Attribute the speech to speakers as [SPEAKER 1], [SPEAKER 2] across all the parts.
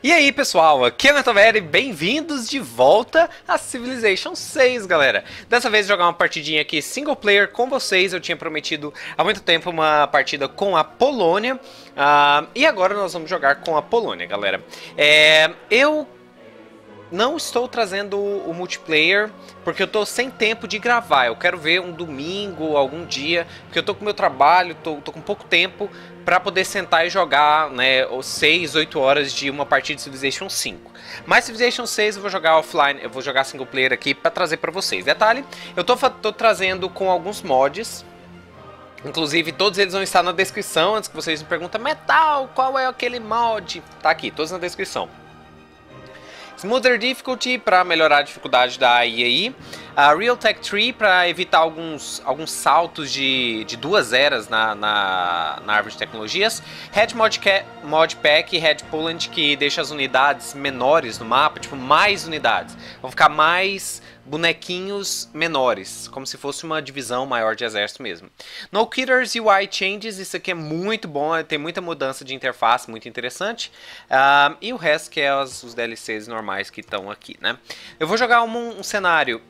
[SPEAKER 1] E aí pessoal, aqui é o Metoveri, bem-vindos de volta a Civilization 6, galera. Dessa vez jogar uma partidinha aqui single player com vocês, eu tinha prometido há muito tempo uma partida com a Polônia, uh, e agora nós vamos jogar com a Polônia, galera. É, eu não estou trazendo o multiplayer porque eu estou sem tempo de gravar. Eu quero ver um domingo, algum dia, porque eu estou com meu trabalho, estou com pouco tempo para poder sentar e jogar, né, 6, 8 horas de uma partida de Civilization 5. Mas Civilization 6 eu vou jogar offline, eu vou jogar single player aqui para trazer para vocês. Detalhe, eu estou trazendo com alguns mods, Inclusive, todos eles vão estar na descrição, antes que vocês me perguntem, Metal, qual é aquele mod? Tá aqui, todos na descrição. Smoother Difficulty para melhorar a dificuldade da AI aí. A Tech Tree, para evitar alguns, alguns saltos de, de duas eras na, na, na árvore de tecnologias. Red Mod, Mod Pack e Red Poland, que deixa as unidades menores no mapa, tipo, mais unidades. Vão ficar mais bonequinhos menores, como se fosse uma divisão maior de exército mesmo. No Kidders UI Changes, isso aqui é muito bom, é, tem muita mudança de interface, muito interessante. Uh, e o resto que é os, os DLCs normais que estão aqui, né? Eu vou jogar um, um cenário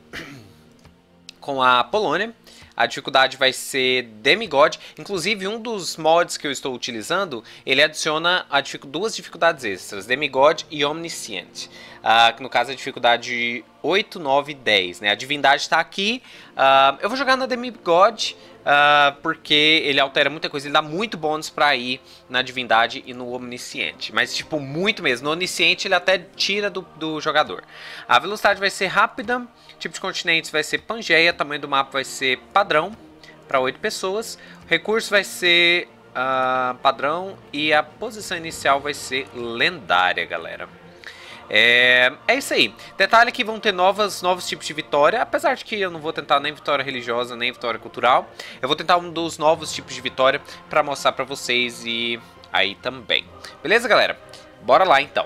[SPEAKER 1] com a Polônia. A dificuldade vai ser Demigod. Inclusive, um dos mods que eu estou utilizando, ele adiciona dific... duas dificuldades extras, Demigod e Omniscient. Uh, no caso é a dificuldade 8, 9 e 10. Né? A divindade está aqui. Uh, eu vou jogar na Demigod, uh, porque ele altera muita coisa. Ele dá muito bônus para ir na divindade e no Omnisciente. Mas, tipo, muito mesmo. No omnisciente ele até tira do, do jogador. A velocidade vai ser rápida. Tipo de continentes vai ser Pangeia, tamanho do mapa vai ser padrão para 8 pessoas. recurso vai ser uh, padrão e a posição inicial vai ser lendária, galera. É, é isso aí. Detalhe que vão ter novas, novos tipos de vitória. Apesar de que eu não vou tentar nem vitória religiosa, nem vitória cultural. Eu vou tentar um dos novos tipos de vitória para mostrar para vocês e aí também. Beleza, galera? Bora lá então.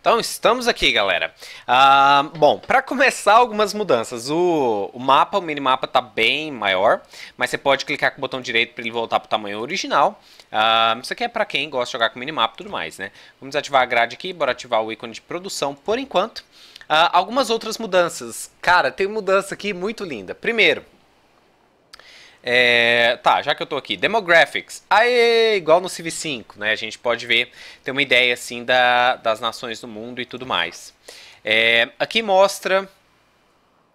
[SPEAKER 1] Então estamos aqui, galera. Ah, bom, para começar algumas mudanças. O, o mapa, o minimapa está bem maior, mas você pode clicar com o botão direito para ele voltar para o tamanho original. Ah, isso aqui é para quem gosta de jogar com minimapa e tudo mais, né? Vamos ativar a grade aqui, bora ativar o ícone de produção por enquanto. Ah, algumas outras mudanças. Cara, tem mudança aqui muito linda. Primeiro, é, tá, já que eu tô aqui, demographics. aí igual no CV5, né? A gente pode ver, ter uma ideia assim da, das nações do mundo e tudo mais. É, aqui mostra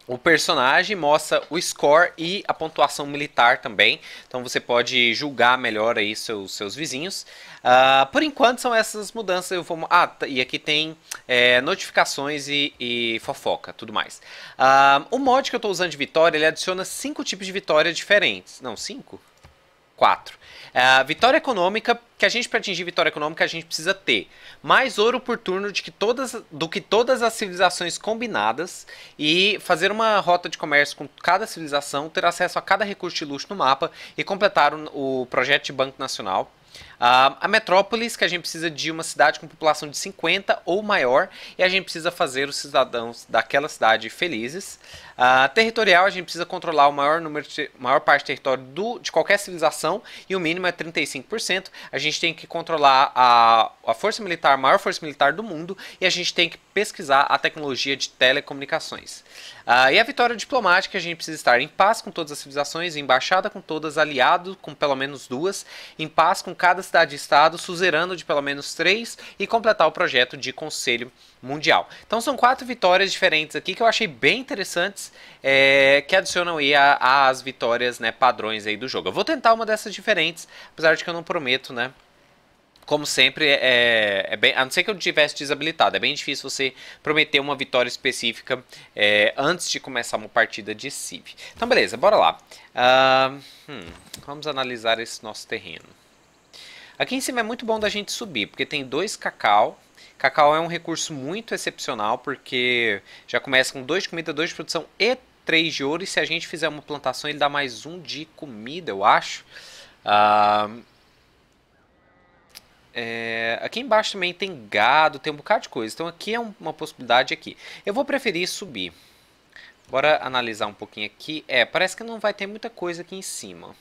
[SPEAKER 1] o personagem mostra o score e a pontuação militar também. Então você pode julgar melhor aí seus, seus vizinhos. Uh, por enquanto são essas mudanças. Eu vou... Ah, tá, e aqui tem é, notificações e, e, fofoca, tudo mais. Uh, o mod que eu estou usando de vitória, ele adiciona cinco tipos de vitória diferentes. Não, cinco? 4. Uh, é vitória econômica, que a gente para atingir vitória econômica a gente precisa ter mais ouro por turno de que todas, do que todas as civilizações combinadas e fazer uma rota de comércio com cada civilização, ter acesso a cada recurso de luxo no mapa e completar o, o projeto de Banco Nacional. Uh, a metrópolis, que a gente precisa de uma cidade com população de 50 ou maior, e a gente precisa fazer os cidadãos daquela cidade felizes. Uh, territorial, a gente precisa controlar o maior número de, maior parte do território do, de qualquer civilização, e o mínimo é 35%. A gente tem que controlar a, a força militar, a maior força militar do mundo, e a gente tem que pesquisar a tecnologia de telecomunicações. Uh, e a vitória diplomática, a gente precisa estar em paz com todas as civilizações, embaixada com todas, aliado com pelo menos duas, em paz com cada cidade-estado suzerano de pelo menos três e completar o projeto de conselho mundial. Então são quatro vitórias diferentes aqui que eu achei bem interessantes, é, que adicionam aí às vitórias né, padrões aí do jogo. Eu vou tentar uma dessas diferentes, apesar de que eu não prometo, né? como sempre, é, é, bem, a não ser que eu tivesse desabilitado, é bem difícil você prometer uma vitória específica é, antes de começar uma partida de Civ. Então, beleza, bora lá. Uh, hum, vamos analisar esse nosso terreno. Aqui em cima é muito bom da gente subir, porque tem dois cacau. Cacau é um recurso muito excepcional, porque já começa com dois de comida, dois de produção e três de ouro. E se a gente fizer uma plantação, ele dá mais um de comida, eu acho. Ah, é, aqui embaixo também tem gado, tem um bocado de coisa. Então aqui é um, uma possibilidade aqui. Eu vou preferir subir. Bora analisar um pouquinho aqui. É, parece que não vai ter muita coisa aqui em cima.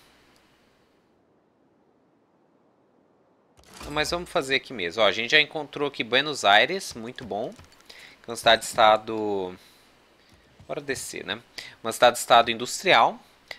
[SPEAKER 1] mas vamos fazer aqui mesmo. Ó, a gente já encontrou aqui Buenos Aires, muito bom. Que é uma cidade-estado... Bora descer, né? Uma cidade-estado industrial.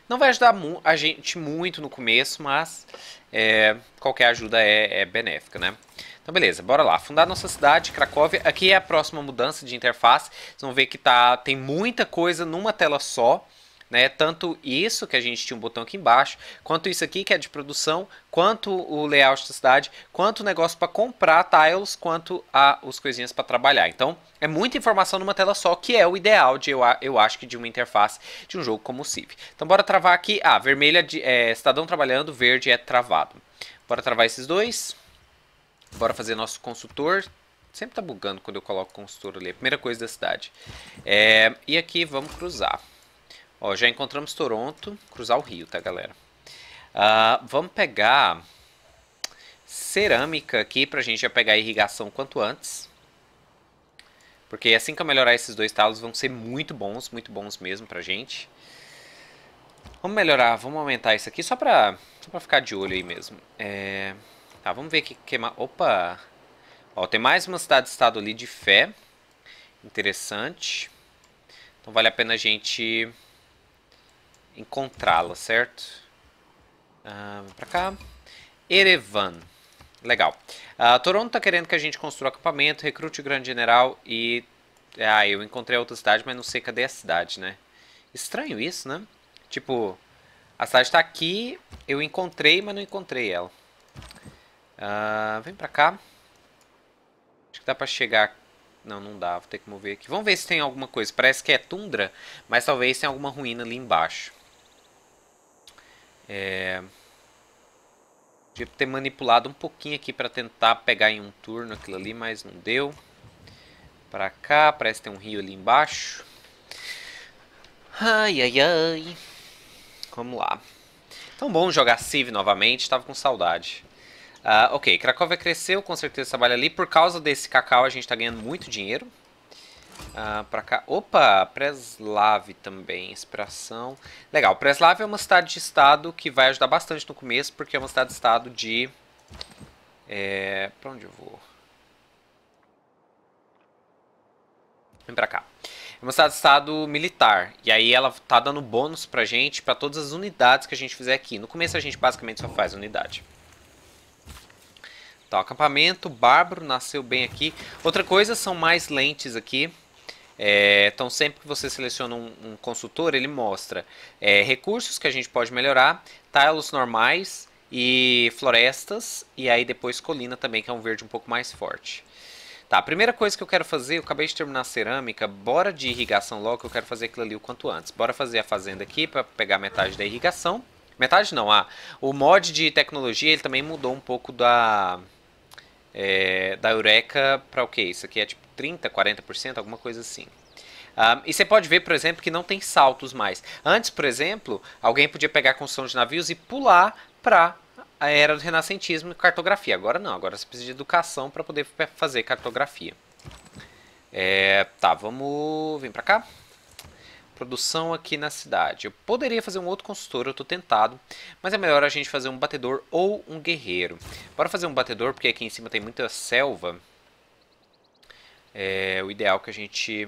[SPEAKER 1] Não vai ajudar a gente muito no começo, mas é, qualquer ajuda é, é, benéfica, né? Então, beleza, bora lá. Fundar nossa cidade, Cracóvia. Aqui é a próxima mudança de interface. Vocês vão ver que tá, tem muita coisa numa tela só. Né? Tanto isso, que a gente tinha um botão aqui embaixo, quanto isso aqui, que é de produção, quanto o layout da cidade, quanto o negócio para comprar tiles, quanto a, os coisinhas para trabalhar. Então, é muita informação numa tela só, que é o ideal, de, eu, eu acho, que de uma interface de um jogo como o Civ. Então, bora travar aqui. Ah, vermelha de, é cidadão trabalhando, verde é travado. Bora travar esses dois. Bora fazer nosso consultor. Sempre tá bugando quando eu coloco consultor ali. É primeira coisa da cidade. É, e aqui vamos cruzar. Ó, já encontramos Toronto, cruzar o rio, tá, galera? Uh, vamos pegar cerâmica aqui pra gente já pegar irrigação quanto antes. Porque assim que eu melhorar esses dois talos vão ser muito bons, muito bons mesmo pra gente. Vamos melhorar, vamos aumentar isso aqui só pra, só pra ficar de olho aí mesmo. É... Tá, vamos ver que queima Opa! Ó, tem mais uma cidade-estado ali de fé. Interessante. Então vale a pena a gente encontrá-la, certo? Uh, pra cá. Erevan. Legal. Uh, Toronto tá querendo que a gente construa acampamento, recrute o grande general e... Ah, eu encontrei outra cidade, mas não sei cadê a cidade, né? Estranho isso, né? Tipo, a cidade tá aqui, eu encontrei, mas não encontrei ela. Uh, vem pra cá. Acho que dá pra chegar... Não, não dá, vou ter que mover aqui. Vamos ver se tem alguma coisa. Parece que é tundra, mas talvez tenha alguma ruína ali embaixo. É... Devia ter manipulado um pouquinho aqui para tentar pegar em um turno aquilo ali, mas não deu. Para cá, parece que tem um rio ali embaixo. Ai, ai, ai. Vamos lá. Tão bom jogar Civ novamente, estava com saudade. Uh, ok, Cracóvia cresceu, com certeza trabalha ali. Por causa desse cacau, a gente está ganhando muito dinheiro ah, para cá. Opa, Preslav também, inspiração. Legal, Preslav é uma cidade-estado que vai ajudar bastante no começo, porque é uma cidade-estado de... É, para onde eu vou? Vem pra cá. É uma cidade-estado militar. E aí ela tá dando bônus pra gente para todas as unidades que a gente fizer aqui. No começo a gente basicamente só faz unidade. Tá, acampamento bárbaro nasceu bem aqui. Outra coisa são mais lentes aqui. É, então, sempre que você seleciona um, um consultor, ele mostra é, recursos que a gente pode melhorar, tiles normais e florestas, e aí depois colina também, que é um verde um pouco mais forte. Tá, a primeira coisa que eu quero fazer, eu acabei de terminar a cerâmica, bora de irrigação logo, que eu quero fazer aquilo ali o quanto antes. Bora fazer a fazenda aqui para pegar metade da irrigação. Metade não, ah, o mod de tecnologia ele também mudou um pouco da, é, da Eureka para o que? Isso aqui é tipo 30%, 40%, alguma coisa assim. Um, ah, e você pode ver, por exemplo, que não tem saltos mais. Antes, por exemplo, alguém podia pegar a construção de navios e pular para a eh, era do renascentismo e cartografia. Agora não, agora você precisa de educação para poder eh, fazer cartografia. É, tá, vamos vir para cá produção aqui na cidade. Eu poderia fazer um outro consultor, eu estou tentado, mas é melhor a gente fazer um batedor ou um guerreiro. Bora fazer um batedor, porque aqui em cima tem muita selva. É o ideal que a gente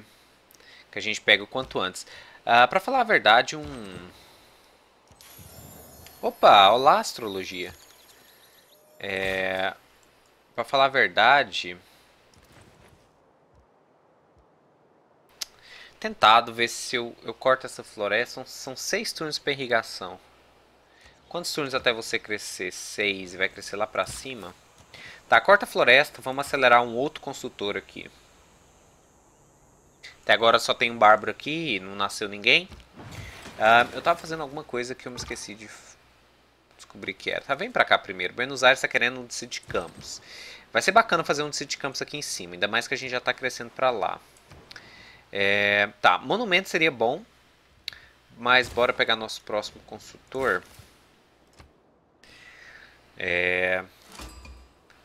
[SPEAKER 1] que a gente pega o quanto antes. Ah, para falar a verdade, um... Opa, olá astrologia. É... Para falar a verdade... tentado ver se eu, eu corto essa floresta. São, seis turnos para irrigação. Quantos turnos até você crescer? Seis. Vai crescer lá para cima? Tá, corta a floresta. Vamos acelerar um outro construtor aqui. Até agora só tem um bárbaro aqui. Não nasceu ninguém. Uh, eu tava fazendo alguma coisa que eu me esqueci de descobrir que era. Tá, vem pra cá primeiro. Buenos Aires tá querendo um de City Campos. Vai ser bacana fazer um de City Campos aqui em cima. Ainda mais que a gente já tá crescendo pra lá. É, tá, monumento seria bom. Mas bora pegar nosso próximo consultor. É...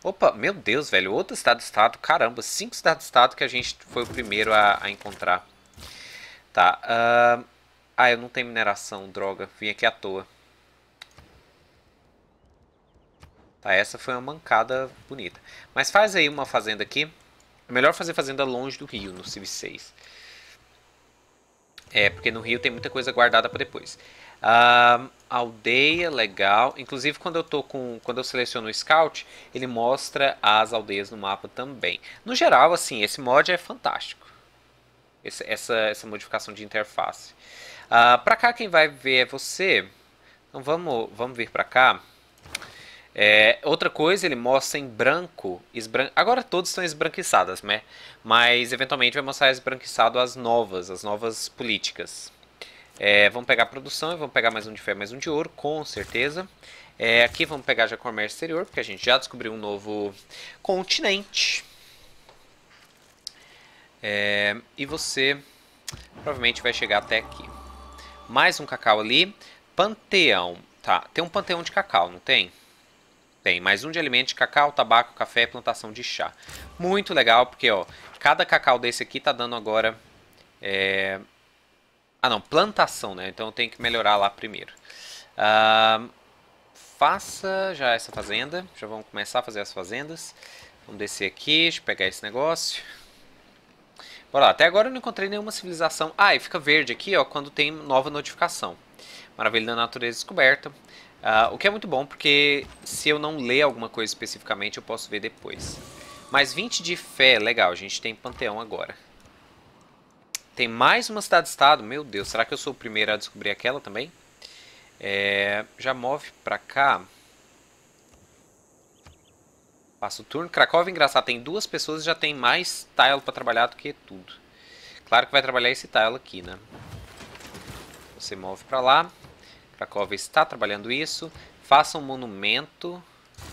[SPEAKER 1] Opa, meu Deus, velho. Outro estado-estado. Caramba, cinco estados-estado que a gente foi o primeiro a, a encontrar. Tá. Uh... Ah, eu não tenho mineração, droga. Vim aqui à toa. Tá, essa foi uma mancada bonita. Mas faz aí uma fazenda aqui. É melhor fazer fazenda longe do rio, no Civ 6. É, porque no Rio tem muita coisa guardada para depois. Um, ah, aldeia, legal. Inclusive, quando eu tô com. Quando eu seleciono o Scout, ele mostra as aldeias no mapa também. No geral, assim, esse mod é fantástico. Esse, essa, essa modificação de interface. Uh, pra cá quem vai ver é você. Então vamos, vamos vir pra cá. É, outra coisa, ele mostra em branco. Esbran... Agora todos estão esbranquiçadas, né? Mas eventualmente vai mostrar esbranquiçado as novas, as novas políticas. É, vamos pegar produção e vamos pegar mais um de ferro, mais um de ouro, com certeza. É, aqui vamos pegar já comércio exterior, porque a gente já descobriu um novo continente. É, e você provavelmente vai chegar até aqui. Mais um cacau ali. Panteão. Tá, tem um panteão de cacau, não tem? Tem mais um de alimento cacau, tabaco, café e plantação de chá. Muito legal, porque ó, cada cacau desse aqui tá dando agora... É... Ah não, plantação, né? Então eu tenho que melhorar lá primeiro. Ah, faça já essa fazenda. Já vamos começar a fazer as fazendas. Vamos descer aqui, deixa eu pegar esse negócio. Bora lá, até agora eu não encontrei nenhuma civilização. Ah, e fica verde aqui, ó, quando tem nova notificação. Maravilha da natureza descoberta. Uh, o que é muito bom, porque se eu não ler alguma coisa especificamente, eu posso ver depois. Mais 20 de fé, é legal, a gente tem Panteão agora. Tem mais uma cidade-estado, meu Deus, será que eu sou o primeiro a descobrir aquela também? É, já move pra cá. Passa o turno. Cracóvia, é engraçado, tem duas pessoas e já tem mais tile pra trabalhar do que tudo. Claro que vai trabalhar esse tile aqui, né? Você move pra lá. Cracóvia está trabalhando isso. Faça um monumento.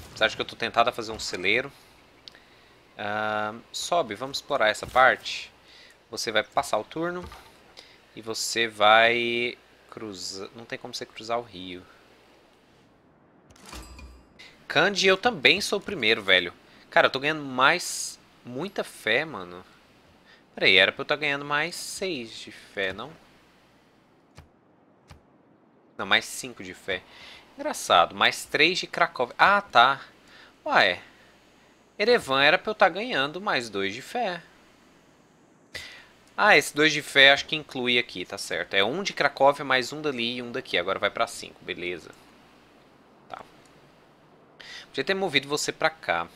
[SPEAKER 1] Apesar de que eu estou tentado a fazer um celeiro. Uh, sobe, vamos explorar essa parte. Você vai passar o turno. E você vai cruzar... Não tem como você cruzar o rio. Candy, eu também sou o primeiro, velho. Cara, eu estou ganhando mais... Muita fé, mano. Peraí, era pra eu estar tá ganhando mais 6 de fé, Não. Não, mais 5 de fé. Engraçado, mais 3 de Cracóvia. Ah, tá. Ué, Erevan era pra eu estar tá ganhando mais 2 de fé. Ah, esse 2 de fé acho que inclui aqui, tá certo. É 1 um de Cracóvia, mais 1 um dali e 1 um daqui. Agora vai pra 5, beleza. Tá. Podia ter movido você pra cá.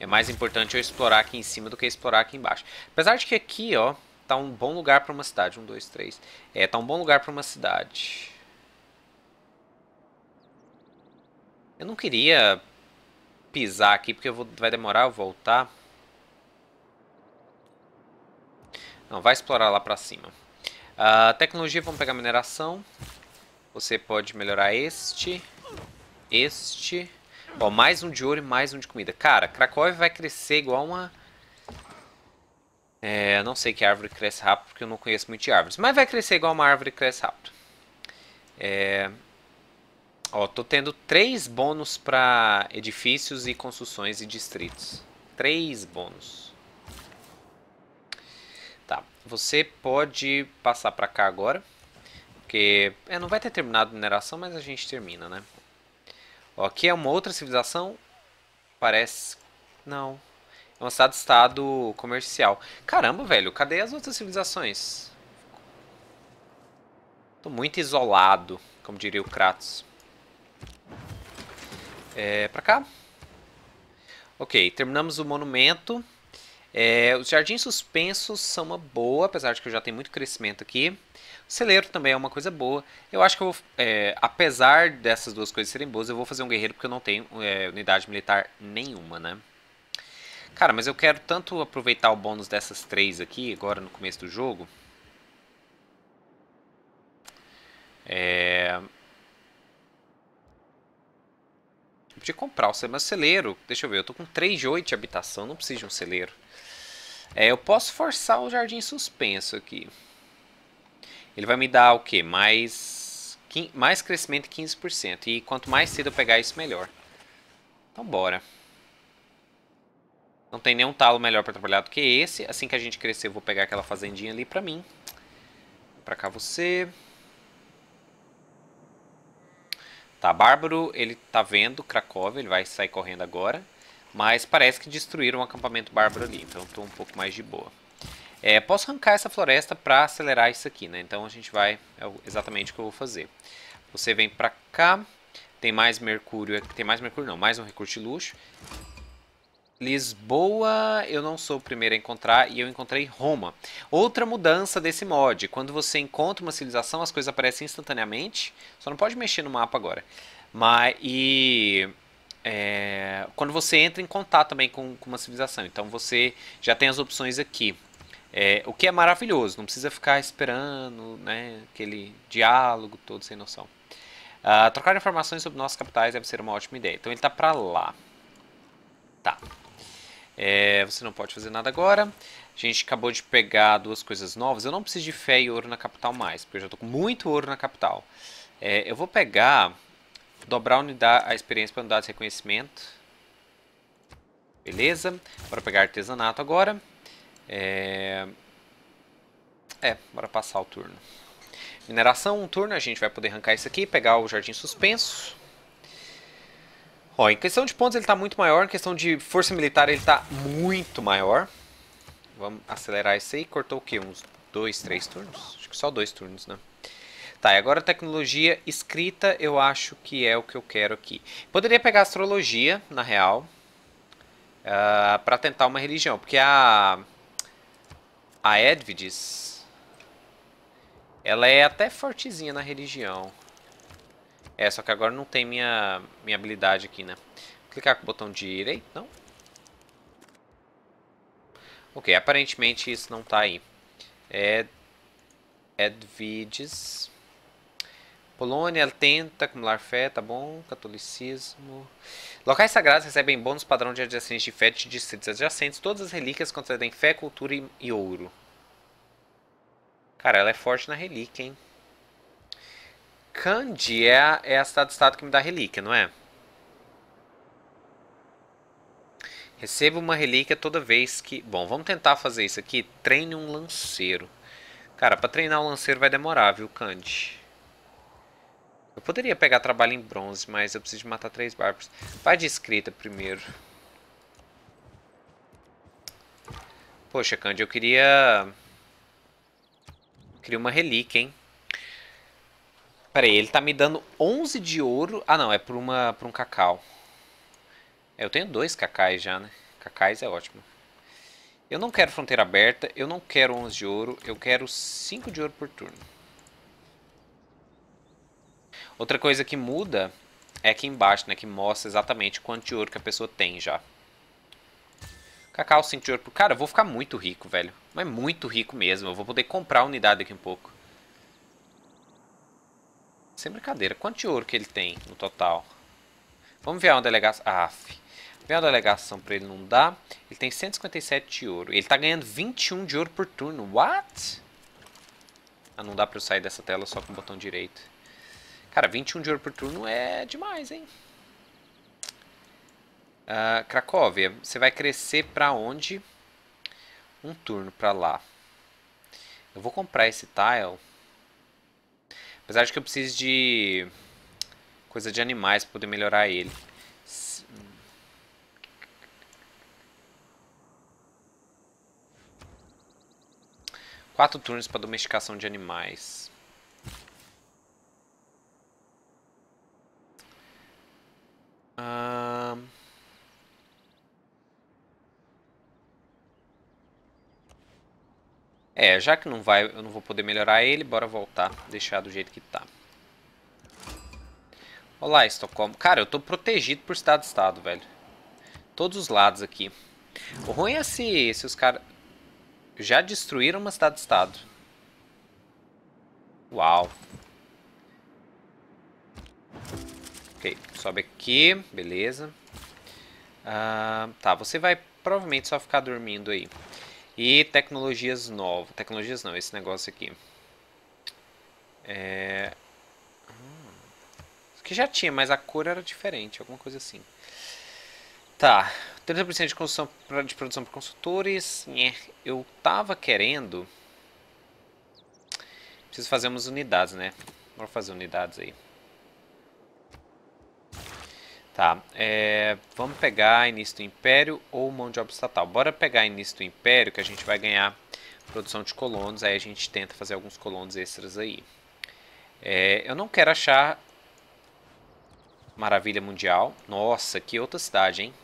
[SPEAKER 1] É mais importante eu explorar aqui em cima do que explorar aqui embaixo. Apesar de que aqui, ó tá um bom lugar para uma cidade. Um, dois, três. É, tá um bom lugar para uma cidade. Eu não queria pisar aqui, porque vou, vai demorar eu voltar. Não, vai explorar lá pra cima. Uh, tecnologia, vamos pegar mineração. Você pode melhorar este. Este. Ó, mais um de ouro e mais um de comida. Cara, Cracóvia vai crescer igual uma é, não sei que árvore cresce rápido, porque eu não conheço muito de árvores. Mas vai crescer igual uma árvore que cresce rápido. É, ó, tô tendo três bônus para edifícios e construções e distritos. Três bônus. Tá, você pode passar para cá agora. Porque é, não vai ter terminado a mineração, mas a gente termina, né? Ó, aqui é uma outra civilização. Parece... Não, lançado estado comercial. Caramba, velho, cadê as outras civilizações? Tô muito isolado, como diria o Kratos. É, pra cá. Ok, terminamos o monumento. É, os jardins suspensos são uma boa, apesar de que eu já tenho muito crescimento aqui. O celeiro também é uma coisa boa. Eu acho que eu vou, é, apesar dessas duas coisas serem boas, eu vou fazer um guerreiro porque eu não tenho é, unidade militar nenhuma, né? Cara, mas eu quero tanto aproveitar o bônus dessas três aqui, agora no começo do jogo. É... Eu podia comprar o meu celeiro. Deixa eu ver, eu tô com 3 de 8 de habitação, não preciso de um celeiro. É, eu posso forçar o jardim suspenso aqui. Ele vai me dar o quê? Mais, mais crescimento 15%. E quanto mais cedo eu pegar isso, melhor. Então bora. Não tem nenhum talo melhor para trabalhar do que esse. Assim que a gente crescer, eu vou pegar aquela fazendinha ali para mim. Para cá você. Tá, Bárbaro, ele tá vendo Cracóvia, ele vai sair correndo agora. Mas parece que destruíram o acampamento Bárbaro ali, então estou um pouco mais de boa. É, posso arrancar essa floresta para acelerar isso aqui, né? Então a gente vai... É exatamente o que eu vou fazer. Você vem para cá. Tem mais mercúrio... Tem mais mercúrio não, mais um recurso de luxo. Lisboa eu não sou o primeiro a encontrar e eu encontrei Roma. Outra mudança desse mod, quando você encontra uma civilização, as coisas aparecem instantaneamente, só não pode mexer no mapa agora. Mas, e é, quando você entra em contato também com, com, uma civilização, então você já tem as opções aqui. É, o que é maravilhoso, não precisa ficar esperando né, aquele diálogo todo sem noção. Uh, trocar informações sobre nossos capitais deve ser uma ótima ideia. Então ele tá para lá. Tá. É, você não pode fazer nada agora. A gente acabou de pegar duas coisas novas. Eu não preciso de fé e ouro na capital mais, porque eu já estou com muito ouro na capital. É, eu vou pegar, dobrar a, unidade, a experiência para unidade de reconhecimento. Beleza. Bora pegar artesanato agora. É... é, bora passar o turno. Mineração, um turno, a gente vai poder arrancar isso aqui, pegar o jardim suspenso. Ó, em questão de pontos ele está muito maior, em questão de força militar ele está muito maior. Vamos acelerar isso aí. Cortou o quê? Uns dois, três turnos? Acho que só dois turnos, né? Tá, e agora tecnologia escrita eu acho que é o que eu quero aqui. Poderia pegar astrologia, na real, uh, ah, para tentar uma religião. Porque a, a Edvides, ela é até fortezinha na religião. É, só que agora não tem minha, minha habilidade aqui, né? Vou clicar com o botão direito, não. Ok, aparentemente isso não tá aí. É... Edviges. Polônia tenta acumular fé, tá bom? Catolicismo. Locais sagrados recebem bônus padrão de adjacentes de fé de distritos adjacentes. Todas as relíquias concedem fé, cultura e, e ouro. Cara, ela é forte na relíquia, hein? Candy é a, é a cidade do estado que me dá relíquia, não é? Receba uma relíquia toda vez que... Bom, vamos tentar fazer isso aqui. Treine um lanceiro. Cara, pra treinar um lanceiro vai demorar, viu, Candy? Eu poderia pegar trabalho em bronze, mas eu preciso matar três bárbaros. Vai de escrita primeiro. Poxa, Candy, eu queria... Eu queria uma relíquia, hein? Peraí, ele tá me dando 11 de ouro. Ah, não, é pra, uma, por um cacau. É, eu tenho dois cacais já, né? Cacais é ótimo. Eu não quero fronteira aberta, eu não quero 11 de ouro, eu quero 5 de ouro por turno. Outra coisa que muda é aqui embaixo, né? Que mostra exatamente quanto de ouro que a pessoa tem já. Cacau, 5 de ouro por... Cara, eu vou ficar muito rico, velho. Mas muito rico mesmo. Eu vou poder comprar unidade daqui um pouco. Sem brincadeira, quanto de ouro que ele tem no total? Vamos enviar uma delegação... Ah, f... Enviar uma delegação pra ele não dar. Ele tem 157 de ouro. Ele tá ganhando 21 de ouro por turno. What? Ah, não dá pra eu sair dessa tela só com o botão direito. Cara, 21 de ouro por turno é demais, hein? Uh, Cracóvia, você vai crescer pra onde? Um turno pra lá. Eu vou comprar esse tile... Apesar de que eu preciso de coisa de animais para poder melhorar ele. Quatro turnos para domesticação de animais. É, já que não vai, eu não vou poder melhorar ele, bora voltar, deixar do jeito que tá. Olá, Estocolmo. Cara, eu tô protegido por estado-estado, velho. Todos os lados aqui. O ruim é se, se os caras já destruíram uma cidade-estado. Uau. Ok, sobe aqui, beleza. Ah, tá, você vai provavelmente só ficar dormindo aí. E tecnologias novas. Tecnologias não, esse negócio aqui. É... Hum. Que já tinha, mas a cor era diferente, alguma coisa assim. Tá. 30% de, de produção para consultores. Eu tava querendo. Preciso fazer umas unidades, né? Vou fazer unidades aí. Tá, é, vamos pegar início do império ou mão de obra estatal. Bora pegar início do império que a gente vai ganhar produção de colonos, aí a gente tenta fazer alguns colonos extras aí. É, eu não quero achar Maravilha Mundial. Nossa, que outra cidade, hein?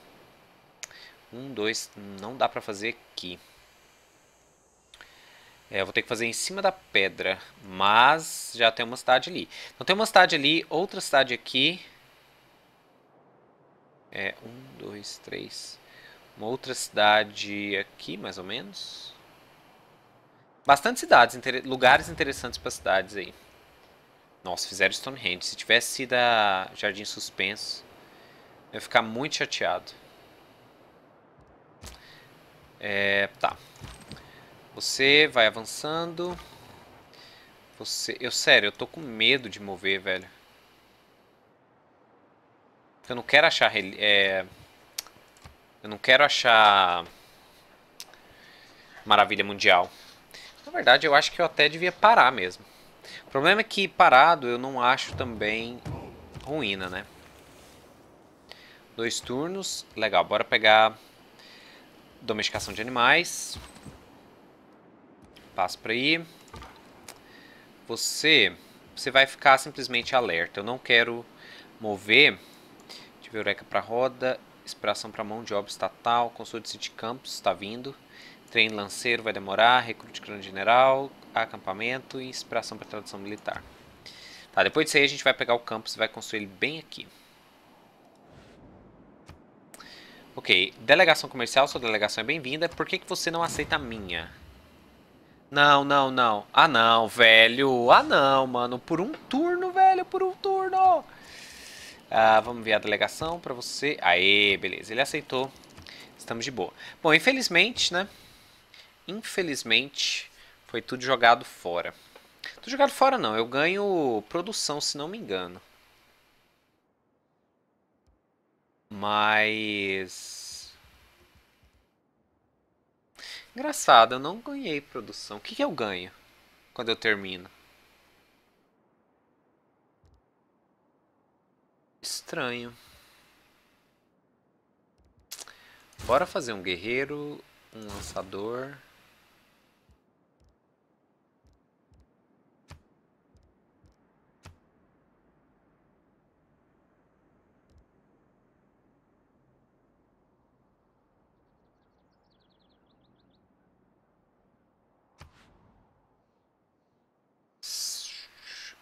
[SPEAKER 1] Um, dois, não dá pra fazer aqui. É, eu vou ter que fazer em cima da pedra, mas já tem uma cidade ali. Então tem uma cidade ali, outra cidade aqui... É, um, dois, três. Uma outra cidade aqui, mais ou menos. Bastante cidades, inter... lugares interessantes para cidades aí. Nossa, fizeram Stonehenge. Se tivesse sido a Jardim Suspenso, eu ia ficar muito chateado. É, tá. Você vai avançando. Você... Eu, sério, eu tô com medo de mover, velho. Eu não quero achar... É... Eu não quero achar... Maravilha Mundial. Na verdade, eu acho que eu até devia parar mesmo. O problema é que parado eu não acho também ruína, né? Dois turnos. Legal, bora pegar domesticação de animais. Passo pra aí. Você, você vai ficar simplesmente alerta. Eu não quero mover de Eureka para roda, inspiração para mão de obra estatal, construção de de Campus está vindo, trem lanceiro vai demorar, recrute grande general, acampamento e inspiração para tradução militar. Tá, depois disso aí a gente vai pegar o campus e vai construir ele bem aqui. Ok, delegação comercial, sua delegação é bem-vinda. Por que, que você não aceita a minha? Não, não, não. Ah, não, velho. Ah, não, mano. Por um turno, velho. Por um turno. Ah, vamos ver a delegação para você. Aê, beleza, ele aceitou. Estamos de boa. Bom, infelizmente, né? Infelizmente, foi tudo jogado fora. Tudo jogado fora não, eu ganho produção, se não me engano. Mas... Engraçado, eu não ganhei produção. O que, que eu ganho quando eu termino? estranho. Bora fazer um guerreiro, um lançador...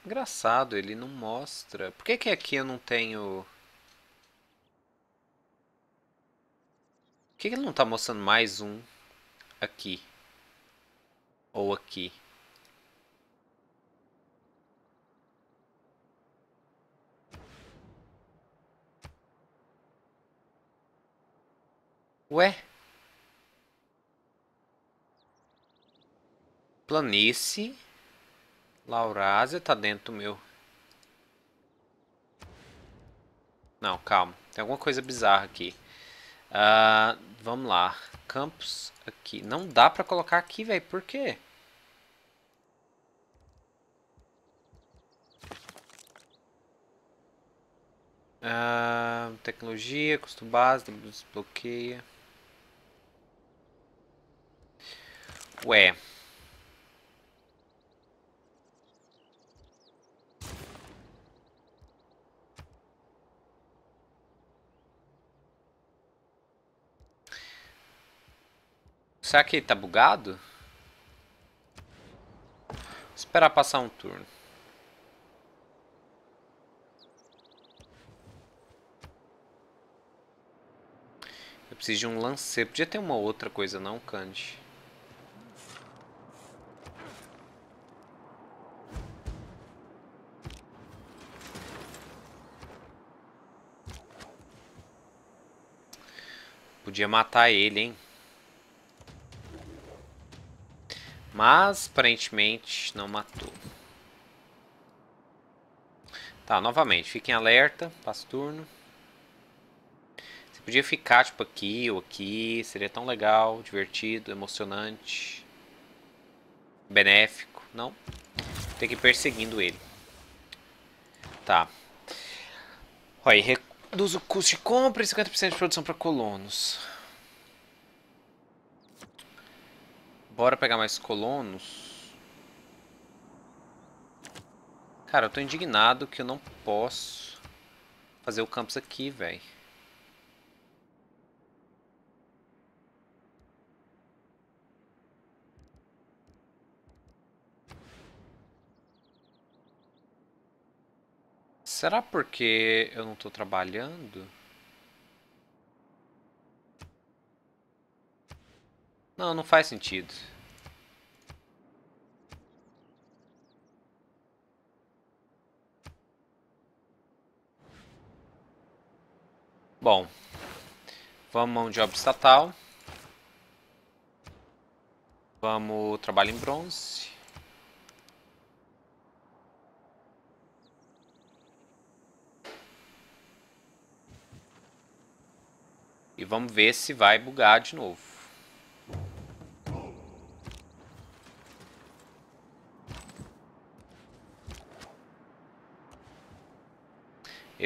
[SPEAKER 1] Engraçado, ele não mostra. Por que que aqui eu não tenho... Por que, que ele não está mostrando mais um aqui? Ou aqui? Ué? Planície. Laurásia tá dentro do meu. Não, calma. Tem alguma coisa bizarra aqui. Uh, vamos lá. Campos aqui. Não dá pra colocar aqui, velho. Por quê? Uh, tecnologia, custo base, desbloqueia. Ué. Será que ele tá bugado? Vou esperar passar um turno. Eu preciso de um lanceiro. Podia ter uma outra coisa, não, Candy? Podia matar ele, hein? Mas, aparentemente, não matou. Tá, novamente, fiquem alerta, passo turno. Você podia ficar, tipo, aqui ou aqui, seria tão legal, divertido, emocionante, benéfico. Não, tem que ir perseguindo ele. Tá. Olha, reduz o custo de compra e 50% de produção para colonos. Bora pegar mais colonos. Cara, eu tô indignado que eu não posso fazer o campus aqui, velho. Será porque eu não tô trabalhando? Não, não faz sentido. Bom, vamos mão de obra estatal. Vamos trabalho em bronze. E vamos ver se vai bugar de novo.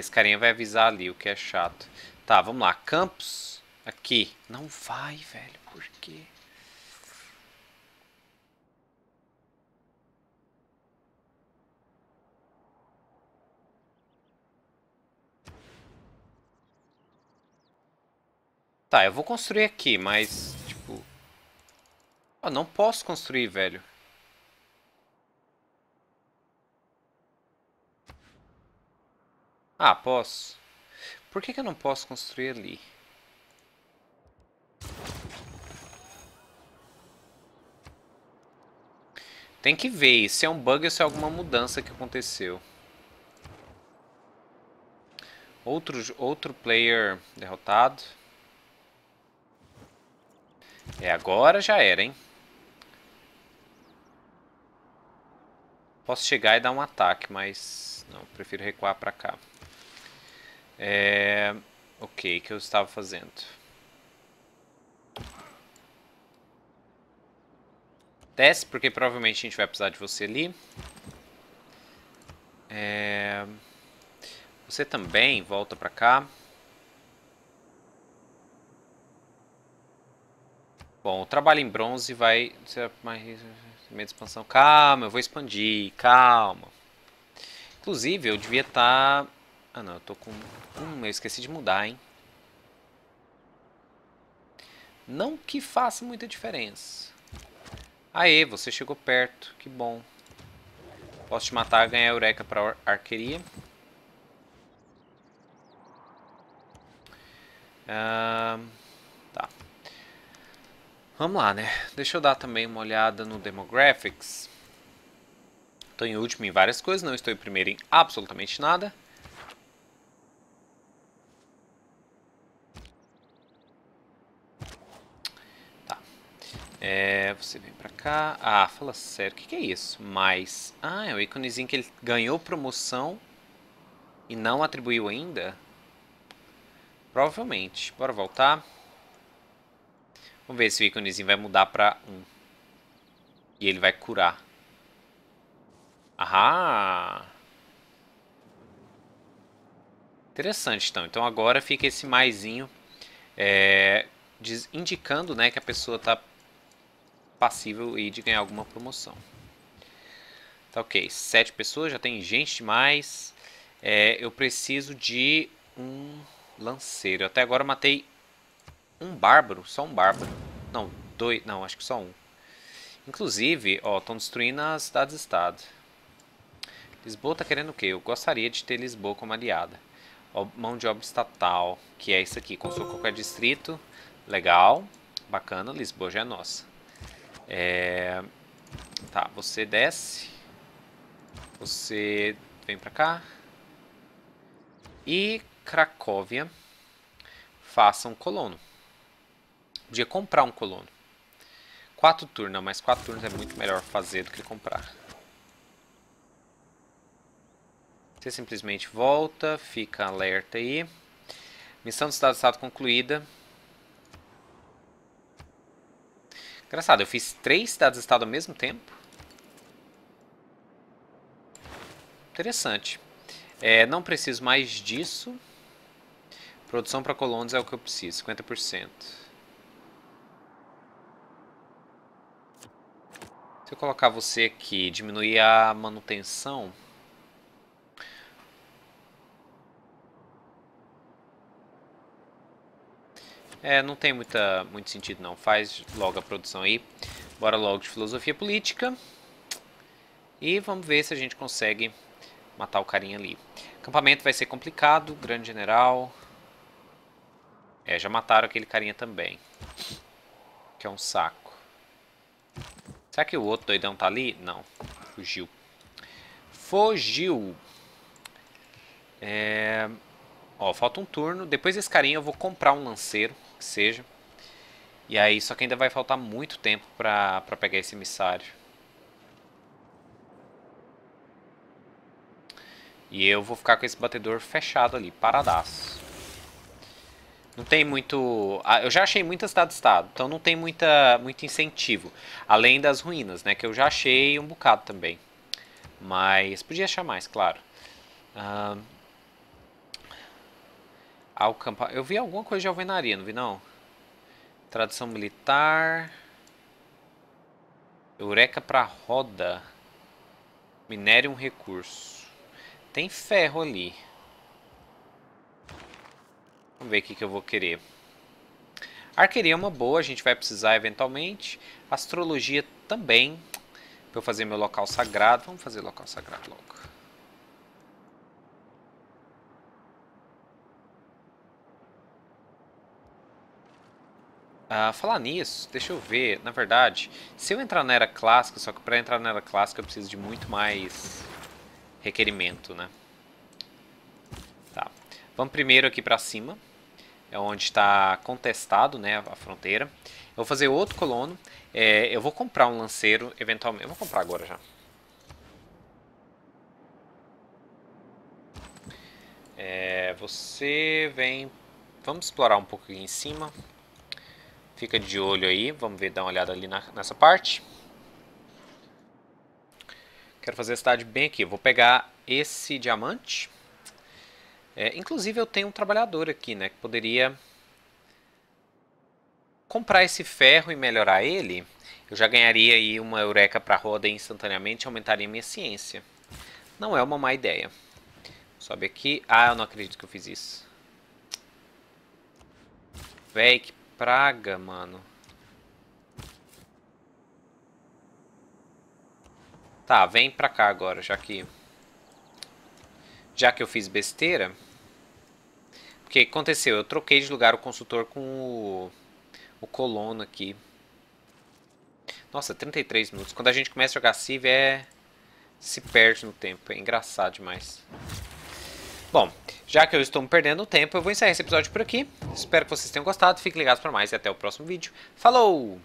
[SPEAKER 1] Esse carinha vai avisar ali, o que é chato. Tá, vamos lá. Campos. Aqui. Não vai, velho. Por quê? Tá, eu vou construir aqui, mas, tipo... Eu não posso construir, velho. Ah, posso. Por que, que eu não posso construir ali? Tem que ver se é um bug ou se é alguma mudança que aconteceu. Outro, outro player derrotado. É, agora já era, hein? Posso chegar e dar um ataque, mas... Não, prefiro recuar pra cá. É... Ok, o que eu estava fazendo? Desce, porque provavelmente a gente vai precisar de você ali. É... Você também volta pra cá. Bom, o trabalho em bronze vai... Meio expansão. Calma, eu vou expandir. Calma. Inclusive, eu devia estar... Tá ah não, eu tô com... Hum, eu esqueci de mudar, hein? Não que faça muita diferença. Aê, você chegou perto. Que bom. Posso te matar e ganhar eureka pra arqueria. tá. Vamos lá, né? Deixa eu dar também uma olhada no Demographics. Estou em último em várias coisas, não estou em primeiro em absolutamente nada. É, você vem pra cá. Ah, fala sério, o que, que, é isso? Mais. Ah, é o íconezinho que ele ganhou promoção e não atribuiu ainda? Provavelmente. Bora voltar. Vamos ver se o íconezinho vai mudar pra 1. E ele vai curar. Ahá! Interessante, então. Então agora fica esse maisinho é, indicando né, que a pessoa está passível aí de ganhar alguma promoção. Tá ok, sete pessoas, já tem gente demais. É, eu preciso de um lanceiro. Até agora matei um bárbaro, só um bárbaro. Não, dois, não, acho que só um. Inclusive, ó, estão destruindo as cidades-estado. Lisboa tá querendo o quê? Eu gostaria de ter Lisboa como aliada. Ó, mão de obra estatal, que é isso aqui. Consulta qualquer distrito. Legal, bacana, Lisboa já é nossa. É... Tá, você desce. Você vem pra cá. E Cracóvia faça um colono. Podia comprar um colono. Quatro turnos, mas quatro turnos é muito melhor fazer do que comprar. Você simplesmente volta, fica alerta aí. Missão do Estado-Estado concluída. Engraçado, eu fiz três cidades-estado ao mesmo tempo. Interessante. É, não preciso mais disso. Produção para colônias é o que eu preciso, 50%. Se eu colocar você aqui, diminuir a manutenção, É, não tem muita, muito sentido não. Faz logo a produção aí. Bora logo de filosofia política. E vamos ver se a gente consegue matar o carinha ali. Acampamento vai ser complicado. Grande general. É, já mataram aquele carinha também. Que é um saco. Será que o outro doidão tá ali? Não. Fugiu. Fugiu. É... Ó, falta um turno. Depois desse carinha eu vou comprar um lanceiro que seja. E aí, só que ainda vai faltar muito tempo pra, pra pegar esse emissário. E eu vou ficar com esse batedor fechado ali, paradaço. Não tem muito... Ah, eu já achei muita cidade-estado, então não tem muita, muito incentivo. Além das ruínas, né, que eu já achei um bocado também. Mas podia achar mais, claro. Uh, Alcampar. Eu vi alguma coisa de alvenaria, não vi não? Tradução militar. Eureka para roda. Minério é um recurso. Tem ferro ali. Vamos ver o que, que eu vou querer. Arqueria é uma boa, a gente vai precisar eventualmente. Astrologia também. Para eu fazer meu local sagrado. Vamos fazer local sagrado logo. Ah, falar nisso, deixa eu ver. Na verdade, se eu entrar na era clássica, só que para entrar na era clássica eu preciso de muito mais requerimento, né? Tá. Vamos primeiro aqui para cima. É onde está contestado né, a fronteira. Eu vou fazer outro colono. É, eu vou comprar um lanceiro, eventualmente. Eu vou comprar agora já. É, você vem... Vamos explorar um pouco aqui em cima. Fica de olho aí, vamos ver, dar uma olhada ali na, nessa parte. Quero fazer esse cidade bem aqui, vou pegar esse diamante. É, inclusive eu tenho um trabalhador aqui, né, que poderia comprar esse ferro e melhorar ele. Eu já ganharia aí uma eureka para roda instantaneamente e aumentaria minha ciência. Não é uma má ideia. Sobe aqui. Ah, eu não acredito que eu fiz isso. Véi, que praga, mano. Tá, vem pra cá agora, já que... Já que eu fiz besteira... Porque aconteceu, eu troquei de lugar o consultor com o... O colono aqui. Nossa, 33 minutos. Quando a gente começa a jogar Civ é... Se perde no tempo, é engraçado demais. Bom, já que eu estou perdendo tempo, eu vou encerrar esse episódio por aqui. Espero que vocês tenham gostado. Fiquem ligados para mais e até o próximo vídeo. Falou!